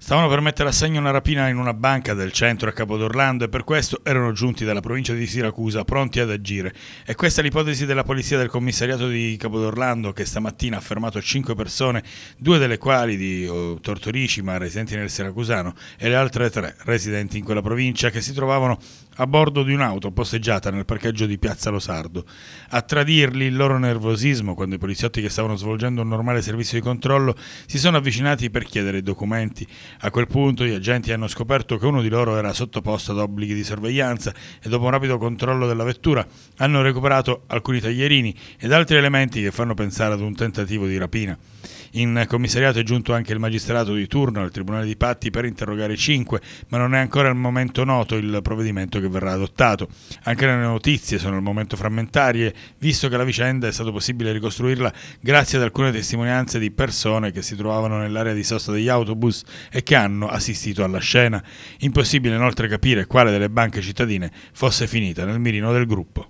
Stavano per mettere a segno una rapina in una banca del centro a Capodorlando e per questo erano giunti dalla provincia di Siracusa pronti ad agire. E questa è l'ipotesi della polizia del commissariato di Capodorlando che stamattina ha fermato cinque persone, due delle quali di oh, Tortorici ma residenti nel Siracusano e le altre tre residenti in quella provincia che si trovavano a bordo di un'auto posteggiata nel parcheggio di Piazza Losardo. A tradirli il loro nervosismo quando i poliziotti che stavano svolgendo un normale servizio di controllo si sono avvicinati per chiedere i documenti. A quel punto gli agenti hanno scoperto che uno di loro era sottoposto ad obblighi di sorveglianza e dopo un rapido controllo della vettura hanno recuperato alcuni taglierini ed altri elementi che fanno pensare ad un tentativo di rapina. In commissariato è giunto anche il magistrato di turno al Tribunale di Patti per interrogare cinque, ma non è ancora al momento noto il provvedimento che verrà adottato. Anche le notizie sono al momento frammentarie, visto che la vicenda è stato possibile ricostruirla grazie ad alcune testimonianze di persone che si trovavano nell'area di sosta degli autobus e che hanno assistito alla scena. Impossibile inoltre capire quale delle banche cittadine fosse finita nel mirino del gruppo.